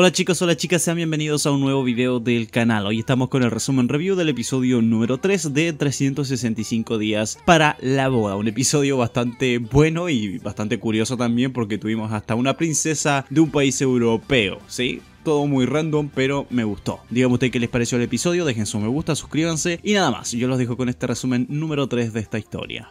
Hola chicos, hola chicas, sean bienvenidos a un nuevo video del canal. Hoy estamos con el resumen review del episodio número 3 de 365 días para la boda. Un episodio bastante bueno y bastante curioso también porque tuvimos hasta una princesa de un país europeo, ¿sí? todo muy random, pero me gustó. Díganme ustedes qué les pareció el episodio, dejen su me gusta, suscríbanse y nada más. Yo los dejo con este resumen número 3 de esta historia.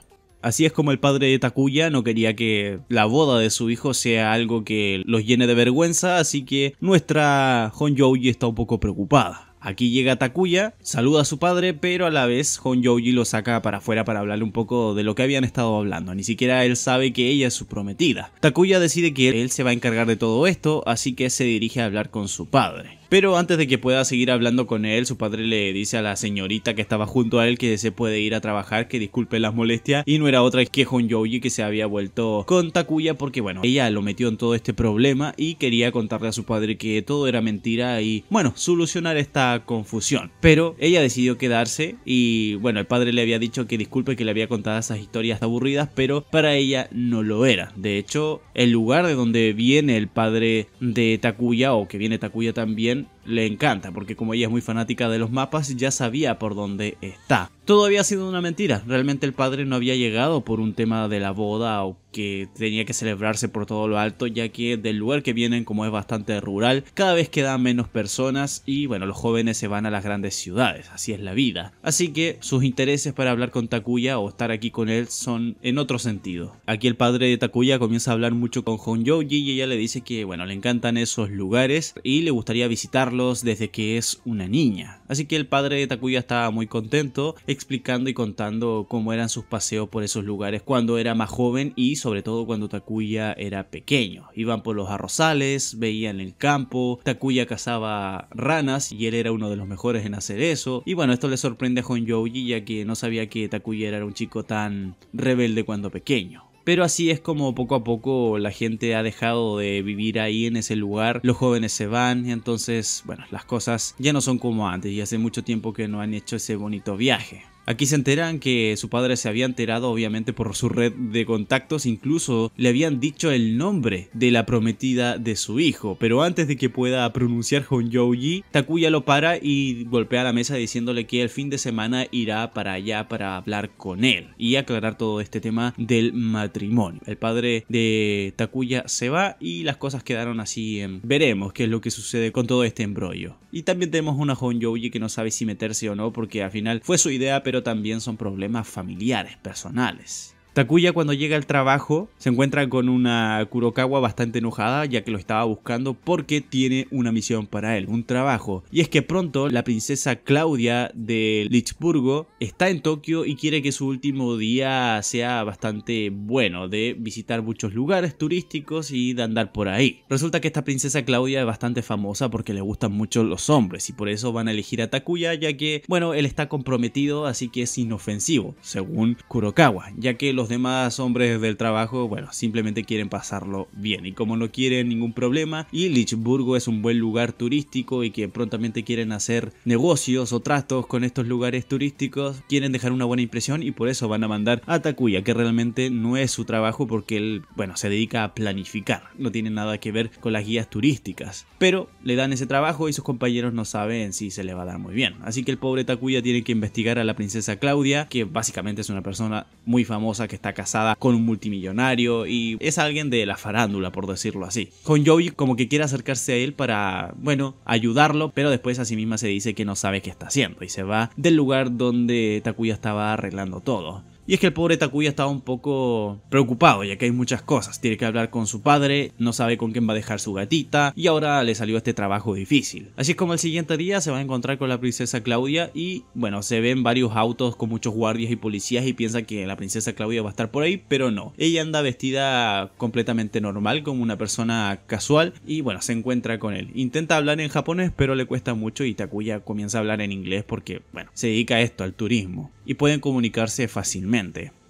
Así es como el padre de Takuya no quería que la boda de su hijo sea algo que los llene de vergüenza, así que nuestra Honjouji está un poco preocupada. Aquí llega Takuya, saluda a su padre, pero a la vez Honjouji lo saca para afuera para hablarle un poco de lo que habían estado hablando. Ni siquiera él sabe que ella es su prometida. Takuya decide que él se va a encargar de todo esto, así que se dirige a hablar con su padre. Pero antes de que pueda seguir hablando con él, su padre le dice a la señorita que estaba junto a él que se puede ir a trabajar, que disculpe las molestias. Y no era otra que Honjoji que se había vuelto con Takuya porque, bueno, ella lo metió en todo este problema y quería contarle a su padre que todo era mentira y, bueno, solucionar esta confusión. Pero ella decidió quedarse y, bueno, el padre le había dicho que disculpe que le había contado esas historias aburridas, pero para ella no lo era. De hecho, el lugar de donde viene el padre de Takuya o que viene Takuya también le encanta, porque como ella es muy fanática de los mapas, ya sabía por dónde está todo había sido una mentira. Realmente el padre no había llegado por un tema de la boda o que tenía que celebrarse por todo lo alto, ya que del lugar que vienen, como es bastante rural, cada vez quedan menos personas y bueno, los jóvenes se van a las grandes ciudades, así es la vida. Así que sus intereses para hablar con Takuya o estar aquí con él son en otro sentido. Aquí el padre de Takuya comienza a hablar mucho con Yoji y ella le dice que bueno, le encantan esos lugares y le gustaría visitarlos desde que es una niña. Así que el padre de Takuya está muy contento, explicando y contando cómo eran sus paseos por esos lugares cuando era más joven y sobre todo cuando Takuya era pequeño. Iban por los arrozales, veían el campo, Takuya cazaba ranas y él era uno de los mejores en hacer eso. Y bueno, esto le sorprende a Yoji, ya que no sabía que Takuya era un chico tan rebelde cuando pequeño. Pero así es como poco a poco la gente ha dejado de vivir ahí en ese lugar, los jóvenes se van y entonces, bueno, las cosas ya no son como antes y hace mucho tiempo que no han hecho ese bonito viaje. Aquí se enteran que su padre se había enterado obviamente por su red de contactos, incluso le habían dicho el nombre de la prometida de su hijo, pero antes de que pueda pronunciar Honjouji, Takuya lo para y golpea la mesa diciéndole que el fin de semana irá para allá para hablar con él y aclarar todo este tema del matrimonio. El padre de Takuya se va y las cosas quedaron así en veremos qué es lo que sucede con todo este embrollo. Y también tenemos una Honjouji que no sabe si meterse o no porque al final fue su idea pero también son problemas familiares, personales. Takuya cuando llega al trabajo se encuentra con una Kurokawa bastante enojada ya que lo estaba buscando porque tiene una misión para él, un trabajo. Y es que pronto la princesa Claudia de Lichburgo está en Tokio y quiere que su último día sea bastante bueno, de visitar muchos lugares turísticos y de andar por ahí. Resulta que esta princesa Claudia es bastante famosa porque le gustan mucho los hombres y por eso van a elegir a Takuya ya que, bueno, él está comprometido así que es inofensivo, según Kurokawa, ya que los demás hombres del trabajo, bueno, simplemente quieren pasarlo bien y como no quieren ningún problema y Lichburgo es un buen lugar turístico y que prontamente quieren hacer negocios o tratos con estos lugares turísticos, quieren dejar una buena impresión y por eso van a mandar a Takuya, que realmente no es su trabajo porque él, bueno, se dedica a planificar, no tiene nada que ver con las guías turísticas, pero le dan ese trabajo y sus compañeros no saben si se le va a dar muy bien, así que el pobre Takuya tiene que investigar a la princesa Claudia, que básicamente es una persona muy famosa que está casada con un multimillonario y es alguien de la farándula, por decirlo así. Con Joey como que quiere acercarse a él para, bueno, ayudarlo, pero después a sí misma se dice que no sabe qué está haciendo y se va del lugar donde Takuya estaba arreglando todo. Y es que el pobre Takuya estaba un poco preocupado, ya que hay muchas cosas. Tiene que hablar con su padre, no sabe con quién va a dejar su gatita, y ahora le salió este trabajo difícil. Así es como el siguiente día se va a encontrar con la princesa Claudia y, bueno, se ven varios autos con muchos guardias y policías y piensa que la princesa Claudia va a estar por ahí, pero no. Ella anda vestida completamente normal, como una persona casual, y bueno, se encuentra con él. Intenta hablar en japonés, pero le cuesta mucho y Takuya comienza a hablar en inglés porque, bueno, se dedica a esto, al turismo, y pueden comunicarse fácilmente.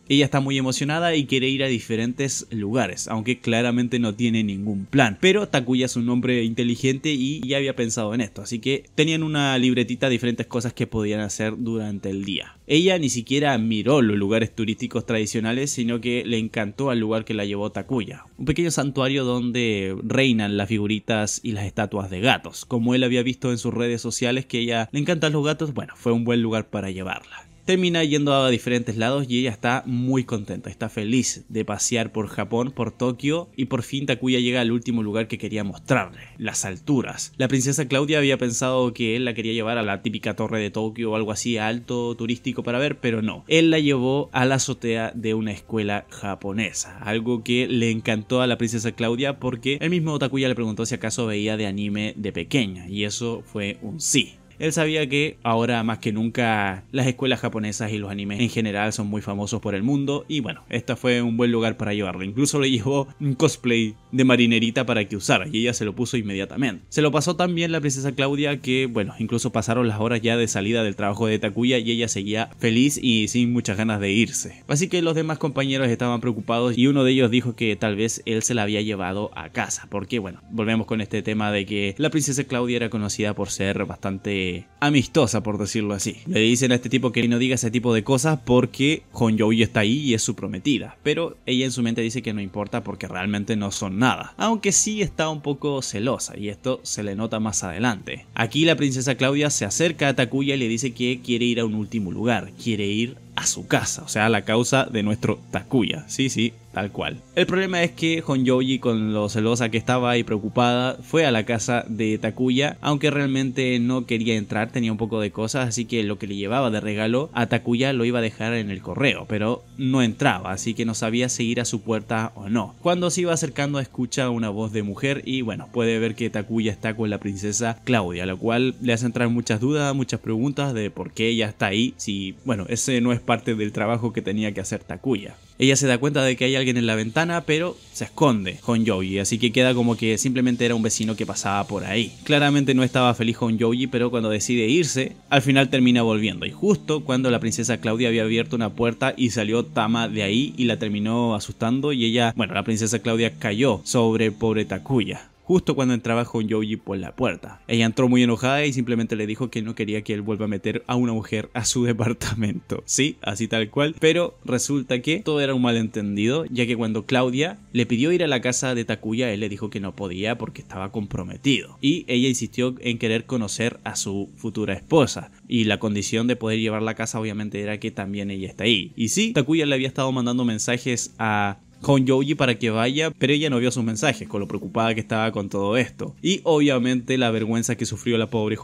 Ella está muy emocionada y quiere ir a diferentes lugares, aunque claramente no tiene ningún plan. Pero Takuya es un hombre inteligente y ya había pensado en esto, así que tenían una libretita de diferentes cosas que podían hacer durante el día. Ella ni siquiera miró los lugares turísticos tradicionales, sino que le encantó al lugar que la llevó Takuya, un pequeño santuario donde reinan las figuritas y las estatuas de gatos. Como él había visto en sus redes sociales que ella le encantan los gatos, bueno, fue un buen lugar para llevarla termina yendo a diferentes lados y ella está muy contenta, está feliz de pasear por Japón, por Tokio y por fin Takuya llega al último lugar que quería mostrarle, las alturas. La princesa Claudia había pensado que él la quería llevar a la típica torre de Tokio o algo así alto, turístico para ver, pero no. Él la llevó a la azotea de una escuela japonesa, algo que le encantó a la princesa Claudia porque el mismo Takuya le preguntó si acaso veía de anime de pequeña y eso fue un sí. Él sabía que ahora más que nunca las escuelas japonesas y los animes en general son muy famosos por el mundo y bueno, esta fue un buen lugar para llevarlo. Incluso le llevó un cosplay de marinerita para que usara y ella se lo puso inmediatamente. Se lo pasó también la princesa Claudia que bueno, incluso pasaron las horas ya de salida del trabajo de Takuya y ella seguía feliz y sin muchas ganas de irse. Así que los demás compañeros estaban preocupados y uno de ellos dijo que tal vez él se la había llevado a casa, porque bueno, volvemos con este tema de que la princesa Claudia era conocida por ser bastante amistosa, por decirlo así. Le dicen a este tipo que no diga ese tipo de cosas porque Honjoy está ahí y es su prometida, pero ella en su mente dice que no importa porque realmente no son nada, aunque sí está un poco celosa y esto se le nota más adelante. Aquí la princesa Claudia se acerca a Takuya y le dice que quiere ir a un último lugar, quiere ir a su casa, o sea, la causa de nuestro Takuya. Sí, sí, Tal cual. El problema es que Honjoji con lo celosa que estaba y preocupada, fue a la casa de Takuya, aunque realmente no quería entrar, tenía un poco de cosas, así que lo que le llevaba de regalo a Takuya lo iba a dejar en el correo, pero no entraba, así que no sabía si ir a su puerta o no. Cuando se iba acercando, escucha una voz de mujer y bueno, puede ver que Takuya está con la princesa Claudia, lo cual le hace entrar muchas dudas, muchas preguntas de por qué ella está ahí, si, bueno, ese no es parte del trabajo que tenía que hacer Takuya. Ella se da cuenta de que hay alguien en la ventana, pero se esconde con yogi así que queda como que simplemente era un vecino que pasaba por ahí. Claramente no estaba feliz con yogi pero cuando decide irse, al final termina volviendo. Y justo cuando la princesa Claudia había abierto una puerta y salió Tama de ahí y la terminó asustando y ella, bueno, la princesa Claudia cayó sobre pobre Takuya justo cuando entraba Yoji por la puerta. Ella entró muy enojada y simplemente le dijo que no quería que él vuelva a meter a una mujer a su departamento. Sí, así tal cual. Pero resulta que todo era un malentendido, ya que cuando Claudia le pidió ir a la casa de Takuya, él le dijo que no podía porque estaba comprometido. Y ella insistió en querer conocer a su futura esposa. Y la condición de poder llevar la casa obviamente era que también ella está ahí. Y sí, Takuya le había estado mandando mensajes a con para que vaya, pero ella no vio sus mensajes, con lo preocupada que estaba con todo esto. Y obviamente la vergüenza que sufrió la pobre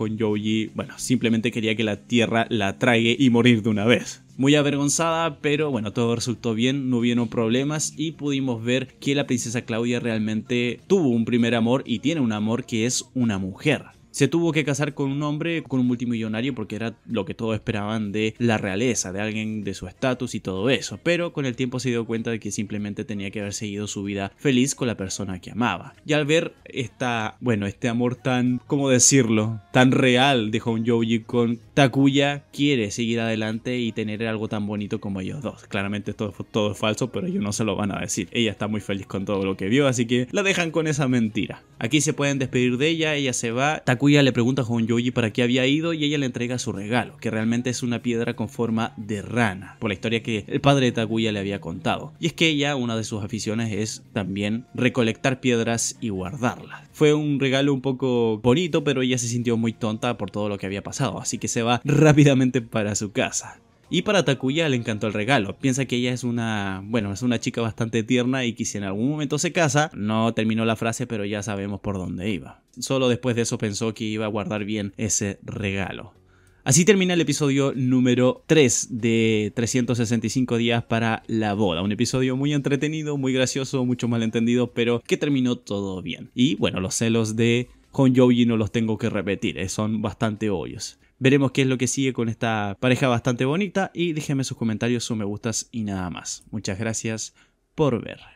y bueno, simplemente quería que la tierra la trague y morir de una vez. Muy avergonzada, pero bueno, todo resultó bien, no hubieron problemas y pudimos ver que la princesa Claudia realmente tuvo un primer amor y tiene un amor que es una mujer. Se tuvo que casar con un hombre, con un multimillonario, porque era lo que todos esperaban de la realeza, de alguien de su estatus y todo eso. Pero con el tiempo se dio cuenta de que simplemente tenía que haber seguido su vida feliz con la persona que amaba. Y al ver esta, bueno, este amor tan, ¿cómo decirlo? Tan real de Honjoji con Takuya, quiere seguir adelante y tener algo tan bonito como ellos dos. Claramente esto todo es falso, pero ellos no se lo van a decir. Ella está muy feliz con todo lo que vio, así que la dejan con esa mentira. Aquí se pueden despedir de ella, ella se va. Takuya Takuya le pregunta a Yoji para qué había ido y ella le entrega su regalo, que realmente es una piedra con forma de rana, por la historia que el padre de Takuya le había contado. Y es que ella, una de sus aficiones es también recolectar piedras y guardarlas. Fue un regalo un poco bonito, pero ella se sintió muy tonta por todo lo que había pasado, así que se va rápidamente para su casa. Y para Takuya le encantó el regalo. Piensa que ella es una, bueno, es una chica bastante tierna y que si en algún momento se casa, no terminó la frase, pero ya sabemos por dónde iba. Solo después de eso pensó que iba a guardar bien ese regalo. Así termina el episodio número 3 de 365 días para la boda. Un episodio muy entretenido, muy gracioso, mucho malentendido, pero que terminó todo bien. Y bueno, los celos de Honjoji no los tengo que repetir, eh, son bastante obvios. Veremos qué es lo que sigue con esta pareja bastante bonita y déjenme sus comentarios, sus me gustas y nada más. Muchas gracias por ver.